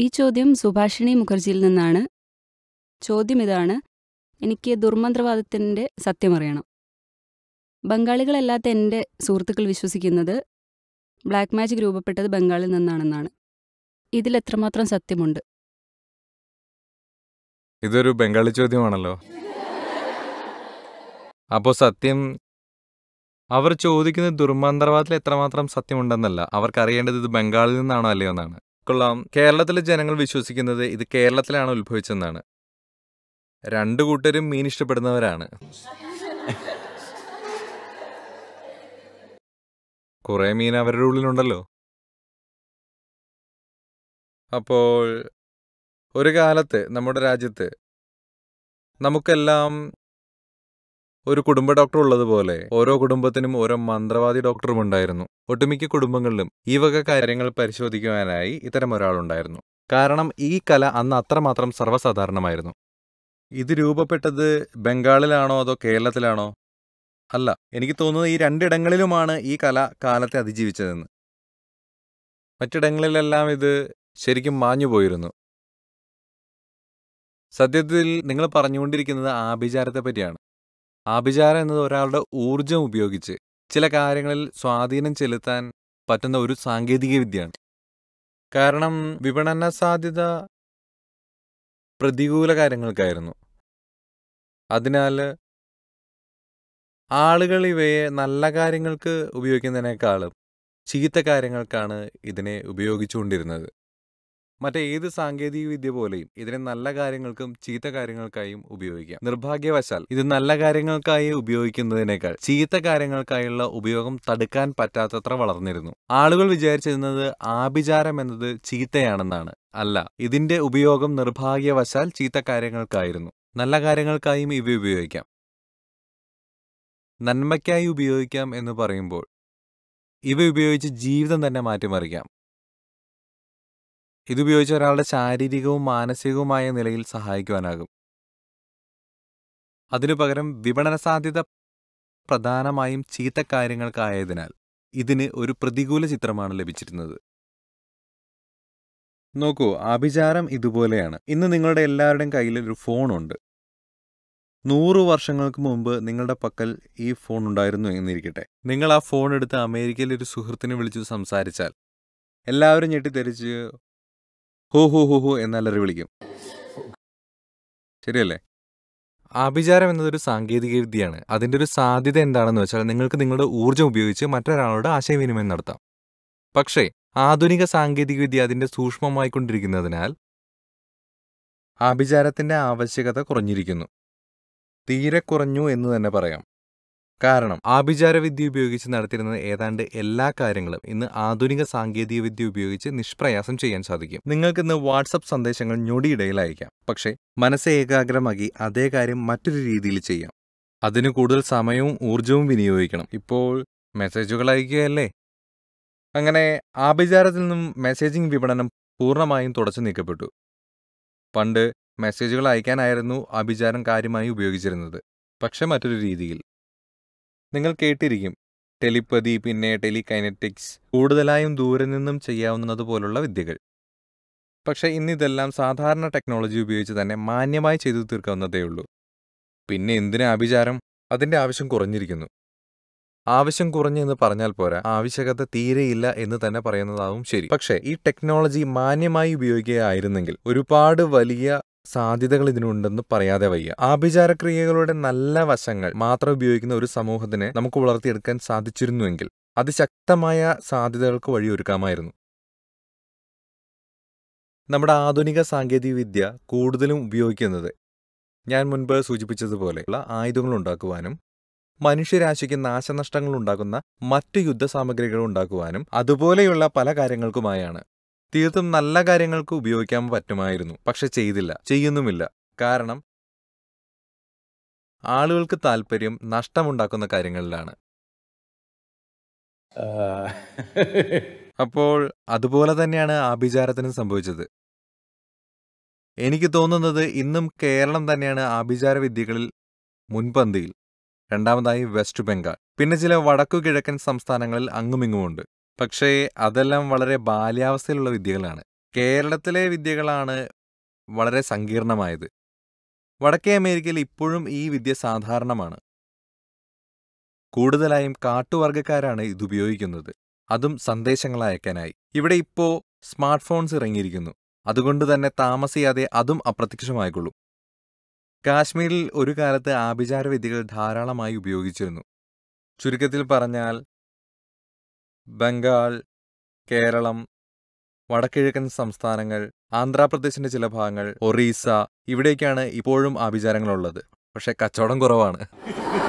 ഈ ചോദ്യം സുഭാഷിണി മുഖർജിയിൽ നിന്നാണ് ചോദ്യം ഇതാണ് എനിക്ക് ദുർമന്ത്രവാദത്തിൻ്റെ സത്യമറിയണം ബംഗാളികളല്ലാത്ത എൻ്റെ സുഹൃത്തുക്കൾ വിശ്വസിക്കുന്നത് ബ്ലാക്ക് മാജിക് രൂപപ്പെട്ടത് ബംഗാളിൽ നിന്നാണെന്നാണ് ഇതിൽ എത്രമാത്രം സത്യമുണ്ട് ഇതൊരു ബംഗാളി ചോദ്യമാണല്ലോ അപ്പോൾ സത്യം അവർ ചോദിക്കുന്നത് ദുർമന്ത്രവാദത്തിൽ എത്രമാത്രം സത്യമുണ്ടെന്നല്ല അവർക്ക് അറിയേണ്ടത് ഇത് ബംഗാളിൽ നിന്നാണോ അല്ലയോ എന്നാണ് കൊള്ളാം കേരളത്തിലെ ജനങ്ങൾ വിശ്വസിക്കുന്നത് ഇത് കേരളത്തിലാണ് ഉത്ഭവിച്ചെന്നാണ് രണ്ടു കൂട്ടരും മീൻ ഇഷ്ടപ്പെടുന്നവരാണ് കുറെ മീൻ അവരുടെ ഉള്ളിലുണ്ടല്ലോ അപ്പോൾ ഒരു കാലത്ത് നമ്മുടെ രാജ്യത്ത് നമുക്കെല്ലാം ഒരു കുടുംബ ഡോക്ടർ ഉള്ളതുപോലെ ഓരോ കുടുംബത്തിനും ഓരോ മന്ത്രവാദി ഡോക്ടറും ഉണ്ടായിരുന്നു ഒട്ടുമിക്ക കുടുംബങ്ങളിലും ഈ വക കാര്യങ്ങൾ പരിശോധിക്കുവാനായി ഇത്തരം ഒരാളുണ്ടായിരുന്നു കാരണം ഈ കല അന്ന് അത്രമാത്രം സർവ്വസാധാരണമായിരുന്നു ഇത് രൂപപ്പെട്ടത് ബംഗാളിലാണോ അതോ കേരളത്തിലാണോ അല്ല എനിക്ക് തോന്നുന്നത് ഈ രണ്ടിടങ്ങളിലുമാണ് ഈ കല കാലത്തെ അതിജീവിച്ചതെന്ന് മറ്റിടങ്ങളിലെല്ലാം ഇത് ശരിക്കും മാഞ്ഞു പോയിരുന്നു സത്യത്തിൽ നിങ്ങൾ പറഞ്ഞുകൊണ്ടിരിക്കുന്നത് ആഭിചാരത്തെ പറ്റിയാണ് ആഭിചാരം എന്നത് ഒരാളുടെ ഊർജം ഉപയോഗിച്ച് ചില കാര്യങ്ങളിൽ സ്വാധീനം ചെലുത്താൻ പറ്റുന്ന ഒരു സാങ്കേതിക വിദ്യയാണ് കാരണം വിപണന സാധ്യത പ്രതികൂല കാര്യങ്ങൾക്കായിരുന്നു അതിനാൽ ആളുകൾ ഇവയെ നല്ല കാര്യങ്ങൾക്ക് ഉപയോഗിക്കുന്നതിനേക്കാളും ചീത്ത കാര്യങ്ങൾക്കാണ് ഇതിനെ ഉപയോഗിച്ചുകൊണ്ടിരുന്നത് മറ്റേത് സാങ്കേതിക വിദ്യ പോലെയും ഇതിനെ നല്ല കാര്യങ്ങൾക്കും ചീത്ത കാര്യങ്ങൾക്കായും ഉപയോഗിക്കാം നിർഭാഗ്യവശാൽ ഇത് നല്ല കാര്യങ്ങൾക്കായി ഉപയോഗിക്കുന്നതിനേക്കാൾ ചീത്ത കാര്യങ്ങൾക്കായുള്ള ഉപയോഗം തടുക്കാൻ പറ്റാത്തത്ര വളർന്നിരുന്നു ആളുകൾ വിചാരിച്ചിരുന്നത് ആഭിചാരം എന്നത് ചീത്തയാണെന്നാണ് അല്ല ഇതിന്റെ ഉപയോഗം നിർഭാഗ്യവശാൽ ചീത്ത കാര്യങ്ങൾക്കായിരുന്നു നല്ല കാര്യങ്ങൾക്കായും ഇവ ഉപയോഗിക്കാം നന്മയ്ക്കായി ഉപയോഗിക്കാം എന്ന് പറയുമ്പോൾ ഇവ ഉപയോഗിച്ച് ജീവിതം തന്നെ മാറ്റിമറിക്കാം ഇതുപയോഗിച്ച് ഒരാളുടെ ശാരീരികവും മാനസികവുമായ നിലയിൽ സഹായിക്കുവാനാകും അതിനു പകരം വിപണന സാധ്യത പ്രധാനമായും ചീത്ത കാര്യങ്ങൾക്കായതിനാൽ ഇതിന് ഒരു പ്രതികൂല ചിത്രമാണ് ലഭിച്ചിരുന്നത് നോക്കൂ അഭിചാരം ഇതുപോലെയാണ് ഇന്ന് നിങ്ങളുടെ എല്ലാവരുടെയും കയ്യിൽ ഒരു ഫോണുണ്ട് നൂറ് വർഷങ്ങൾക്ക് മുമ്പ് നിങ്ങളുടെ പക്കൽ ഈ ഫോൺ ഉണ്ടായിരുന്നു എന്നിരിക്കട്ടെ നിങ്ങൾ ആ ഫോൺ എടുത്ത് അമേരിക്കയിലെ ഒരു സുഹൃത്തിനെ വിളിച്ചു സംസാരിച്ചാൽ എല്ലാവരും ഞെട്ടിത്തെറിച്ച് ഹൂ ഹൂ ഹൂ ഹൂ എന്നല്ലറി വിളിക്കും ശരിയല്ലേ ആഭിചാരം എന്നതൊരു സാങ്കേതിക വിദ്യയാണ് അതിൻ്റെ ഒരു സാധ്യത എന്താണെന്ന് വെച്ചാൽ നിങ്ങൾക്ക് നിങ്ങളുടെ ഊർജ്ജം ഉപയോഗിച്ച് മറ്റൊരാളോട് ആശയവിനിമയം നടത്താം പക്ഷേ ആധുനിക വിദ്യ അതിൻ്റെ സൂക്ഷ്മമായിക്കൊണ്ടിരിക്കുന്നതിനാൽ ആഭിചാരത്തിൻ്റെ ആവശ്യകത കുറഞ്ഞിരിക്കുന്നു തീരെ കുറഞ്ഞു എന്ന് തന്നെ പറയാം കാരണം ആഭിചാര വിദ്യ ഉപയോഗിച്ച് നടത്തിയിരുന്ന ഏതാണ്ട് എല്ലാ കാര്യങ്ങളും ഇന്ന് ആധുനിക സാങ്കേതിക വിദ്യ ഉപയോഗിച്ച് നിഷ്പ്രയാസം ചെയ്യാൻ സാധിക്കും നിങ്ങൾക്ക് ഇന്ന് വാട്സപ്പ് സന്ദേശങ്ങൾ ഞൊടിയിടയിൽ അയക്കാം പക്ഷേ മനസ്സ് ഏകാഗ്രമാക്കി അതേ കാര്യം മറ്റൊരു രീതിയിൽ ചെയ്യാം അതിന് കൂടുതൽ സമയവും ഊർജവും വിനിയോഗിക്കണം ഇപ്പോൾ മെസ്സേജുകൾ അയക്കുകയല്ലേ അങ്ങനെ ആഭിചാരത്തിൽ നിന്നും മെസ്സേജിംഗ് വിപണനം പൂർണ്ണമായും തുടച്ചു നീക്കപ്പെട്ടു പണ്ട് മെസ്സേജുകൾ അയക്കാനായിരുന്നു ആഭിചാരം കാര്യമായി ഉപയോഗിച്ചിരുന്നത് പക്ഷെ മറ്റൊരു രീതിയിൽ നിങ്ങൾ കേട്ടിരിക്കും ടെലിപ്പതി പിന്നെ ടെലികൈനറ്റിക്സ് കൂടുതലായും ദൂരെ നിന്നും ചെയ്യാവുന്നതുപോലുള്ള വിദ്യകൾ പക്ഷേ ഇന്നിതെല്ലാം സാധാരണ ടെക്നോളജി ഉപയോഗിച്ച് തന്നെ മാന്യമായി ചെയ്തു തീർക്കാവുന്നതേ ഉള്ളൂ പിന്നെ എന്തിനാ അഭിചാരം അതിൻ്റെ ആവശ്യം കുറഞ്ഞിരിക്കുന്നു ആവശ്യം കുറഞ്ഞു എന്ന് പറഞ്ഞാൽ പോരാ ആവശ്യകത തീരെയില്ല എന്ന് തന്നെ പറയുന്നതാവും ശരി പക്ഷേ ഈ ടെക്നോളജി മാന്യമായി ഉപയോഗിക്കുകയായിരുന്നെങ്കിൽ ഒരുപാട് വലിയ സാധ്യതകൾ ഇതിനുണ്ടെന്ന് പറയാതെ വയ്യ ആഭിചാരക്രിയകളുടെ നല്ല വശങ്ങൾ മാത്രം ഉപയോഗിക്കുന്ന ഒരു സമൂഹത്തിനെ നമുക്ക് വളർത്തിയെടുക്കാൻ സാധിച്ചിരുന്നുവെങ്കിൽ അത് ശക്തമായ സാധ്യതകൾക്ക് വഴിയൊരുക്കാമായിരുന്നു നമ്മുടെ ആധുനിക സാങ്കേതികവിദ്യ കൂടുതലും ഉപയോഗിക്കുന്നത് ഞാൻ മുൻപ് സൂചിപ്പിച്ചതുപോലെയുള്ള ആയുധങ്ങൾ ഉണ്ടാക്കുവാനും മനുഷ്യരാശിക്ക് നാശനഷ്ടങ്ങൾ ഉണ്ടാക്കുന്ന മറ്റ് യുദ്ധസാമഗ്രികൾ ഉണ്ടാക്കുവാനും അതുപോലെയുള്ള പല കാര്യങ്ങൾക്കുമായാണ് തീർത്തും നല്ല കാര്യങ്ങൾക്ക് ഉപയോഗിക്കാൻ പറ്റുമായിരുന്നു പക്ഷെ ചെയ്തില്ല ചെയ്യുന്നുമില്ല കാരണം ആളുകൾക്ക് താല്പര്യം നഷ്ടമുണ്ടാക്കുന്ന കാര്യങ്ങളിലാണ് അപ്പോൾ അതുപോലെ തന്നെയാണ് ആഭിചാരത്തിനും സംഭവിച്ചത് എനിക്ക് തോന്നുന്നത് ഇന്നും കേരളം തന്നെയാണ് ആഭിചാര വിദ്യകളിൽ മുൻപന്തിയിൽ രണ്ടാമതായി വെസ്റ്റ് ബംഗാൾ പിന്നെ ചില വടക്കു കിഴക്കൻ സംസ്ഥാനങ്ങളിൽ അങ്ങുമിങ്ങുമുണ്ട് പക്ഷേ അതെല്ലാം വളരെ ബാല്യാവസ്ഥയിലുള്ള വിദ്യകളാണ് കേരളത്തിലെ വിദ്യകളാണ് വളരെ സങ്കീർണമായത് വടക്കേ അമേരിക്കയിൽ ഇപ്പോഴും ഈ വിദ്യ സാധാരണമാണ് കൂടുതലായും കാട്ടുവർഗക്കാരാണ് ഇതുപയോഗിക്കുന്നത് അതും സന്ദേശങ്ങൾ അയക്കാനായി ഇവിടെ ഇപ്പോൾ സ്മാർട്ട് ഫോൺസ് ഇറങ്ങിയിരിക്കുന്നു അതുകൊണ്ട് തന്നെ താമസിയാതെ അതും അപ്രത്യക്ഷമായിക്കൊള്ളും കാശ്മീരിൽ ഒരു കാലത്ത് ആഭിചാര വിദ്യകൾ ധാരാളമായി ഉപയോഗിച്ചിരുന്നു ചുരുക്കത്തിൽ പറഞ്ഞാൽ ബംഗാൾ കേരളം വടക്കിഴക്കൻ സംസ്ഥാനങ്ങൾ ആന്ധ്രാപ്രദേശിന്റെ ചില ഭാഗങ്ങൾ ഒറീസ ഇവിടേക്കാണ് ഇപ്പോഴും ആഭിചാരങ്ങളുള്ളത് പക്ഷെ കച്ചവടം കുറവാണ്